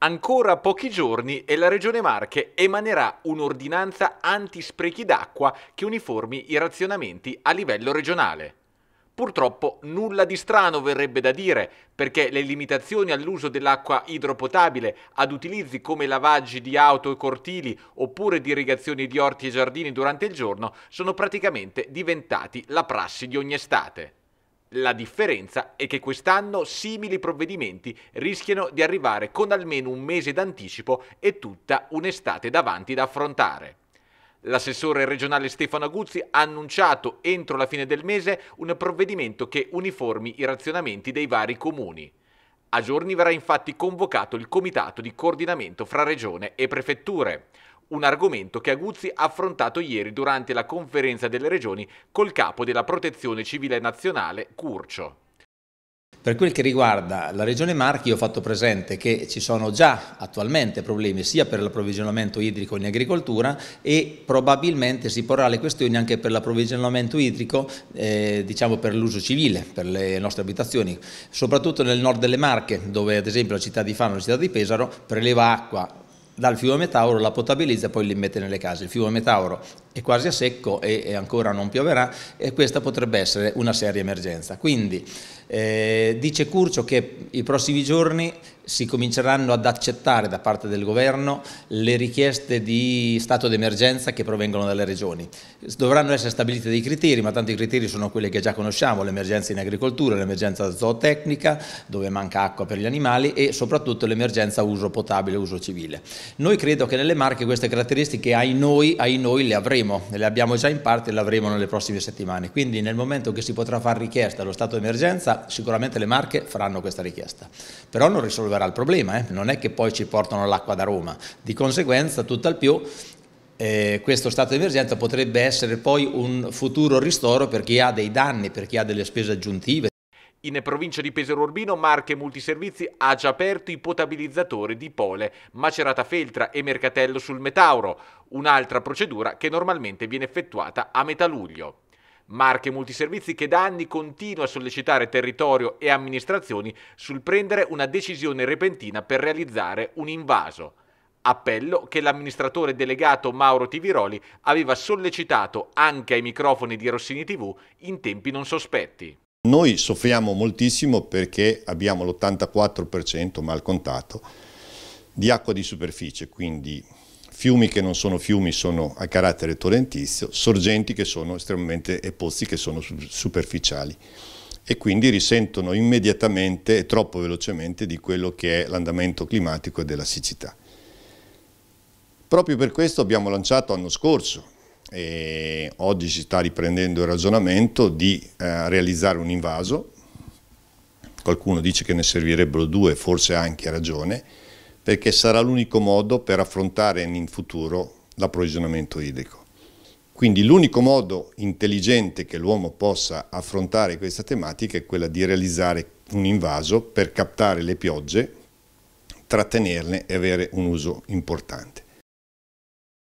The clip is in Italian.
Ancora pochi giorni e la Regione Marche emanerà un'ordinanza anti-sprechi d'acqua che uniformi i razionamenti a livello regionale. Purtroppo nulla di strano verrebbe da dire, perché le limitazioni all'uso dell'acqua idropotabile ad utilizzi come lavaggi di auto e cortili oppure di irrigazioni di orti e giardini durante il giorno sono praticamente diventati la prassi di ogni estate. La differenza è che quest'anno simili provvedimenti rischiano di arrivare con almeno un mese d'anticipo e tutta un'estate davanti da affrontare. L'assessore regionale Stefano Aguzzi ha annunciato entro la fine del mese un provvedimento che uniformi i razionamenti dei vari comuni. A giorni verrà infatti convocato il comitato di coordinamento fra regione e prefetture un argomento che Aguzzi ha affrontato ieri durante la conferenza delle regioni col capo della Protezione Civile Nazionale, Curcio. Per quel che riguarda la Regione Marchi, ho fatto presente che ci sono già attualmente problemi sia per l'approvvigionamento idrico in agricoltura e probabilmente si porrà le questioni anche per l'approvvigionamento idrico eh, diciamo per l'uso civile, per le nostre abitazioni, soprattutto nel nord delle Marche, dove ad esempio la città di Fano e la città di Pesaro preleva acqua dal fiume Metauro la potabilizza e poi li mette nelle case. Il fiume Metauro è quasi a secco e, ancora non pioverà e questa potrebbe essere una seria emergenza. Quindi eh, dice Curcio che i prossimi giorni si cominceranno ad accettare da parte del governo le richieste di stato d'emergenza che provengono dalle regioni. Dovranno essere stabiliti dei criteri, ma tanti criteri sono quelli che già conosciamo, l'emergenza in agricoltura, l'emergenza zootecnica, dove manca acqua per gli animali e soprattutto l'emergenza uso potabile, uso civile. Noi credo che nelle Marche queste caratteristiche ai noi, ai noi le avremo avremo, le abbiamo già in parte e le avremo nelle prossime settimane, quindi nel momento che si potrà fare richiesta allo stato di emergenza sicuramente le Marche faranno questa richiesta, però non risolverà il problema, eh? non è che poi ci portano l'acqua da Roma, di conseguenza tutt'al più eh, questo stato di emergenza potrebbe essere poi un futuro ristoro per chi ha dei danni, per chi ha delle spese aggiuntive, in provincia di Pesaro Urbino, Marche Multiservizi ha già aperto i potabilizzatori di Pole, Macerata Feltra e Mercatello sul Metauro, un'altra procedura che normalmente viene effettuata a metà luglio. Marche Multiservizi che da anni continua a sollecitare territorio e amministrazioni sul prendere una decisione repentina per realizzare un invaso. Appello che l'amministratore delegato Mauro Tiviroli aveva sollecitato anche ai microfoni di Rossini TV in tempi non sospetti. Noi soffriamo moltissimo perché abbiamo l'84% mal contato di acqua di superficie, quindi fiumi che non sono fiumi sono a carattere torrentizio, sorgenti che sono estremamente e pozzi che sono superficiali e quindi risentono immediatamente e troppo velocemente di quello che è l'andamento climatico e della siccità. Proprio per questo abbiamo lanciato l'anno scorso e oggi si sta riprendendo il ragionamento di eh, realizzare un invaso, qualcuno dice che ne servirebbero due, forse anche ha ragione, perché sarà l'unico modo per affrontare in futuro l'approvvigionamento idrico. Quindi l'unico modo intelligente che l'uomo possa affrontare questa tematica è quella di realizzare un invaso per captare le piogge, trattenerle e avere un uso importante.